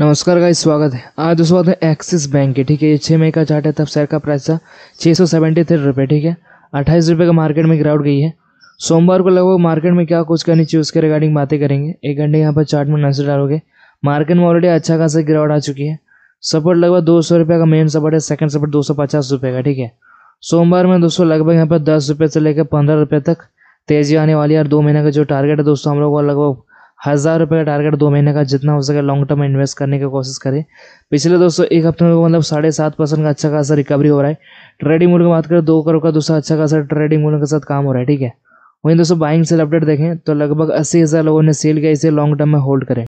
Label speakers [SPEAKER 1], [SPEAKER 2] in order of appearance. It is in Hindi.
[SPEAKER 1] नमस्कार का स्वागत है आज दोस्तों बात है एक्सिस बैंक के ठीक है ये छः मई का चार्ट है तब शेयर का प्राइस था छः सौ सेवेंटी थ्री रुपये ठीक है अट्ठाईस रुपये का मार्केट में गिरावट गई है सोमवार को लगभग मार्केट में क्या कुछ करनी चाहिए उसके रिगार्डिंग बातें करेंगे एक घंटे यहाँ पर चार्ट में नजर डालोगे मार्केट में ऑलरेडी अच्छा खासा गिरावट आ चुकी है सपोर्ट लगभग दो सौ रुपये का मेन सपोर्ट है सेकंड सपोर्ट दो सौ पचास रुपये का ठीक है सोमवार में दोस्तों लगभग यहाँ पर दस रुपये से लेकर पंद्रह रुपये तक तेजी आने वाली है और दो महीने का जो टारगेट है दोस्तों हम लोग लगभग हज़ार रुपये का टारगेट दो महीने का जितना हो सके लॉन्ग टर्म में इन्वेस्ट करने की कोशिश करें पिछले दोस्तों एक हफ्ते में मतलब साढ़े सात परसेंट का अच्छा खासा रिकवरी हो रहा है ट्रेडिंग मूल की बात करें दो करोड़ का दूसरा अच्छा खासा ट्रेडिंग मूल के साथ काम हो रहा है ठीक है वहीं दोस्तों बाइंग सेल अपडेट देखें तो लगभग अस्सी हज़ार लोगों ने सेल किया इसे लॉन्ग टर्म में होल्ड करें